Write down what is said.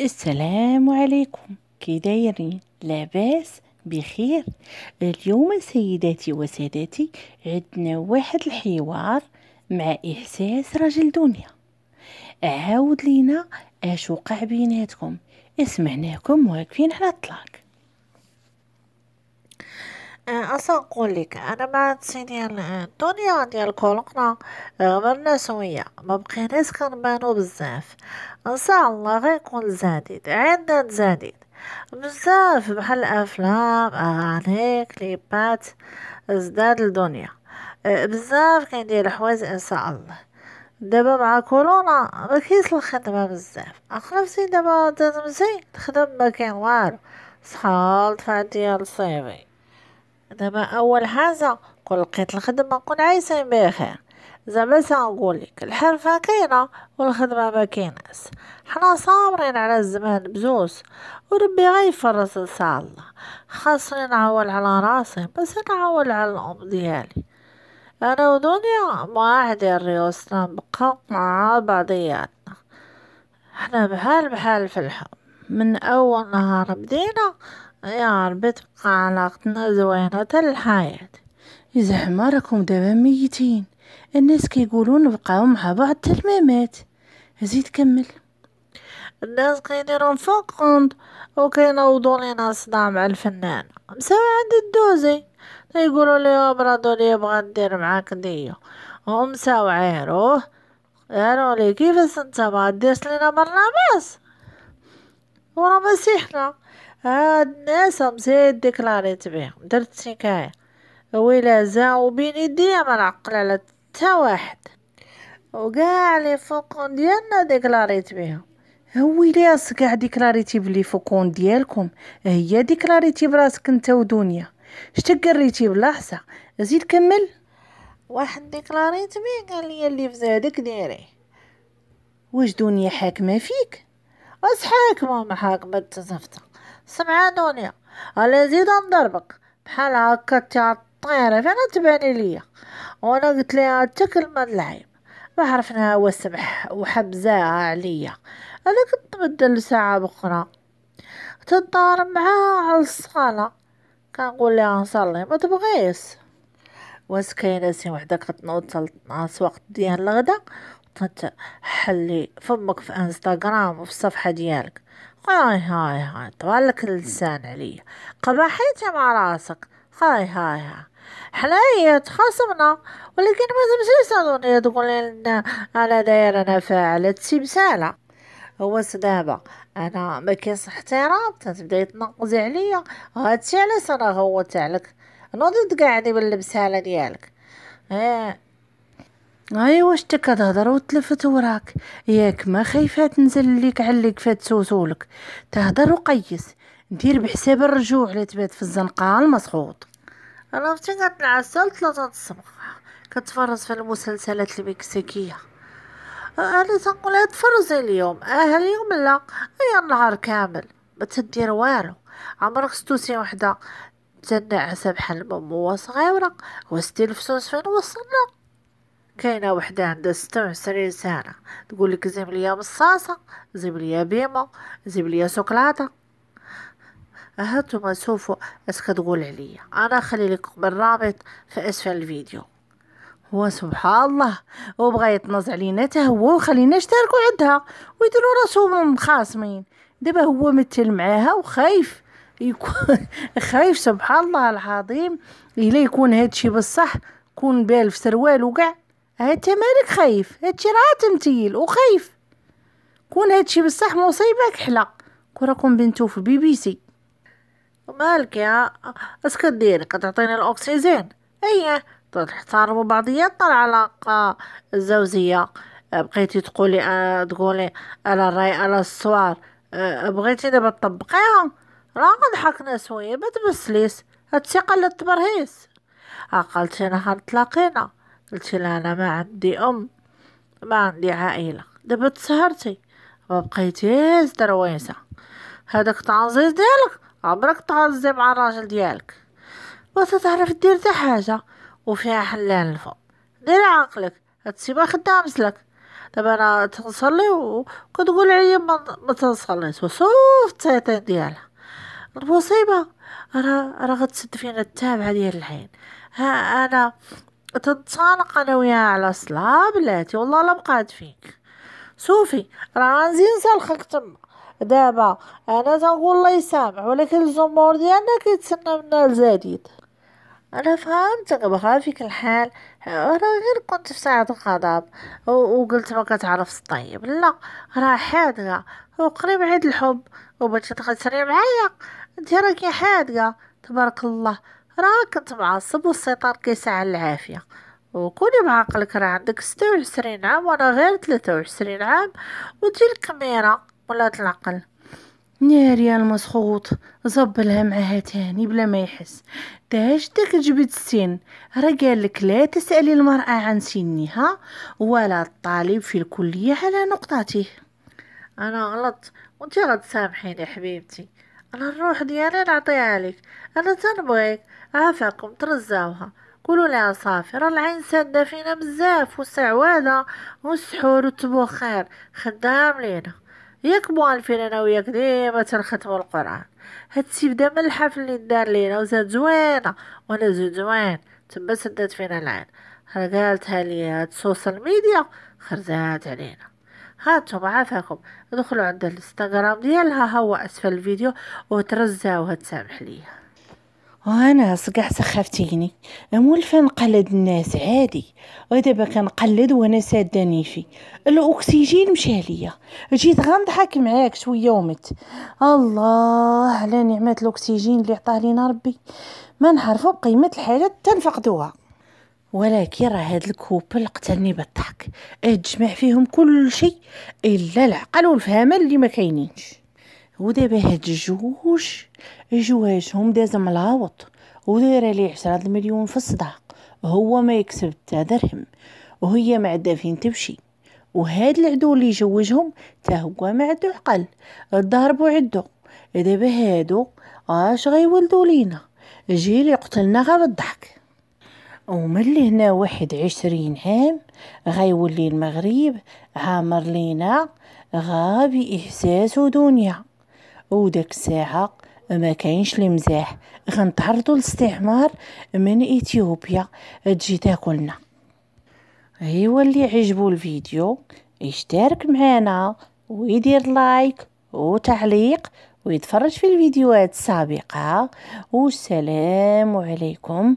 السلام عليكم كي دايرين لاباس بخير اليوم سيداتي وسادتي عندنا واحد الحوار مع احساس رجل دنيا عاود لينا اش وقع بيناتكم اسمعناكم واقفين على الطلاق أصلا آه، نقول لك أنا مع تسيني آه، الدنيا ديال كورونا غمرنا شوية ما بقيناش كنبانو بزاف إن شاء الله غيكون زاديد عندنا زاديد بزاف بحال أفلام أغاني كليبات زداد الدنيا آه، بزاف كاين ديال الحوايج إن شاء الله دابا مع كورونا ما كاينش الخدمه بزاف اخرفتي دابا تنمشي نخدم ما كاين والو صحال تفعل ديال الصيفي دابا اول حاجه كون لقيت الخدمه كون عايشين بخير زعما نقول لك الحرفه كاينه والخدمه ما كايناش حنا صابرين على الزمان بزوز وربي غيفرج ان شاء الله خاصني نعول على راسي بس نعول على الام ديالي انا ودنيا عاد الريوس نبقى مع بعضياتنا حنا بحال بحال في الحب من اول نهار بدينا يارب تبقى علاقتنا زوينة تال الحياة زعما راكم دابا ميتين الناس كيقولون نبقاو مع بعض تا زيد كمل الناس كيديرو فوقهم وكينوضو لينا صداع مع الفنانة مساوي عند الدوزي تيقولو لي برادو لي بغا ندير معاك ديو ومساو عيروه قالوا لي كيفاش انت ما ديرش لينا برنامج ورا مسيحنا هاد الناس مزيد ديكلاريت بيهم درت شكاية ويلا زاو بين يديا ما نعقل على تا واحد وكاع لي فوقون ديالنا ديكلاريت بيهم هويلي كاع ديكلاريتي بلي فوقون ديالكم هي ديكلاريتي براسك انت ودنيا شتقريتي بلحظه زيد كمل واحد ديكلاريت بيه قال لي اللي في زادك ديري واش دنيا حاكمه فيك اصحاك ما حاكمه التزفته دونيا على زيد نضربك بحال هكا تاع الطيرة فين تباني ليا وانا قلت ليها تكلمة العيب ما عرفناها هو سمح وحبزاها عليا انا كنت تبدل ساعة بخرى تضارب معاها على الصالة كنقول لها نصلي ما تبغيش واش كاينه شي وحده كتنوض تنعس وقت ديال الغدا تحلي فمك في انستغرام وفي الصفحه ديالك هاي هاي هاي طوالك اللسان علي قباحيته مع راسك هاي هاي هاي حنايا تخاصمنا ولكن ما تمشيش أظن تقولي لنا أنا دايرنا فاعلة مساله هو سدابا انا ما كاينش احترام تتبداي تنقزي عليا هادشي علاش انا غوت عليك نوضي تقعدي باللبساله ديالك ايه ايوا شتك كتهضر وتلفت وراك ياك ما خايفه تنزل ليك عليك فات سوسولك تهضر وقيس دير بحساب الرجوع لتبات تبات في الزنقه المسخوط عرفتي كتنعسى لثلاثة الصبح كتفرز في المسلسلات المكسيكيه انا تنقول لها تفرجي اليوم اه اليوم لا هي النهار كامل ما تدير والو عمرك ستوسي وحده تنعس بحال مو صغيره وستي الفسوس فين وصلنا كاينه وحده عندها ستة سنه تقول لك زيب ليا مصاصه زيب ليا بيمو زيب ليا شوكولاته هانتوما شوفوا اش كتقول عليا انا خلي لكم الرابط في اسفل الفيديو هو سبحان الله وبغى يتنز علينا حتى هو وخلينا نشتركوا عندها ويديروا راسهم مخاصمين دابا هو مثل معاها وخايف يكون خايف سبحان الله العظيم الا يكون هادشي بصح كون بال في سروال وكاع هاتي مالك خايف هادشي راه تمثيل وخايف كون هادشي بصح مصيبك حلا كون راكم بنتو في بي بي سي مالك يا اش كدير كتعطيني الاكسجين ايه تحترموا بعضياتنا العلاقة الزوجية بقيتي تقولي أه تقولي على الراي على الصوار أه بغيتي دابا تطبقيها راه ضحكنا شويه ما هاد هادشي قلت برهيس عقلتي نهار تلاقينا قلت لها أنا ما عندي أم ما عندي عائلة دابا تسهرتي وبقيتي بقيتيش درويسة هذاك التعنزيز ديالك عمرك تغزي مع الراجل ديالك ما تعرف دير حتى حاجة وفيها حلان الفم دير عقلك هادشي ما خدامش لك دابا انا تنصلي وكتقول عليا ما, تنصليش وصوف التيطين ديالها المصيبه راه راه غتسد فينا التابعه ديال العين ها انا تتصانق انا وياها على صلاة بلاتي والله لا بقات فيك شوفي راه غنزيد نسلخك تما دابا انا تنقول الله يسامح ولكن الجمهور ديالنا كيتسنى منا الجديد انا فهمتك بغا فيك الحال راه غير كنت في ساعة الغضب وقلت ما كتعرف طيب لا راه حادقة وقريب عيد الحب وبغيتي تغسري معايا انت راكي حادقة تبارك الله راه كنت معصب والسيطار كيسعى العافيه وكوني بعقلك راه عندك ستة وعشرين عام وانا غير ثلاثة وعشرين عام ودي الكميرة ولا العقل ناري المسخوط زبلها معها تاني بلا ما يحس تاش داك جبد السن راه قالك لا تسألي المرأة عن سنها ولا الطالب في الكلية على نقطته انا غلط وانت غتسامحيني حبيبتي أنا الروح ديالي نعطيها لك أنا تنبغيك عافاكم ترزاوها قولوا لها صافي راه العين سادة فينا بزاف والسعوادة والسحور وتبو خير خدام لينا ياك موالفين انا وياك ديما تنختمو القران هاد بدا من الحفل اللي دار لينا وزاد زوينه وانا زوين زوين تما سدات فينا العين راه قالتها لي هاد السوشيال ميديا خرزات علينا هاتوا بعثكم ادخلوا عند الانستغرام ديالها هو اسفل الفيديو وترزى وتسامح ليها وانا صقع سخفتيني امول فين قلد الناس عادي ودابا كنقلد وانا سادني في الاكسجين مشى ليا جيت غنضحك معاك شويه ومت الله على نعمه الاكسجين اللي عطاه لينا ربي ما نعرفوا بقيمه الحاجه تنفقدوها ولكن راه هاد الكوبل قتلني بالضحك اتجمع فيهم كل شيء الا العقل والفهامه اللي ما كاينينش ودابا هاد الجوج جواجهم داز ملاوط ودير لي عشرة المليون في الصداق هو ما يكسب تا درهم وهي ما فين تمشي وهاد العدو اللي جوجهم تا هو ما عندو عقل ضربو عدو دابا هادو اش غيولدو لينا جيل يقتلنا غا بالضحك وملي هنا واحد عشرين عام غيولي المغرب عامر لينا غا بإحساس ودنيا وداك الساعة ما كاينش المزاح غنتعرضوا للاستعمار من اثيوبيا تجي تاكلنا ايوا اللي عجبو الفيديو يشترك معنا ويدير لايك وتعليق ويتفرج في الفيديوهات السابقة والسلام عليكم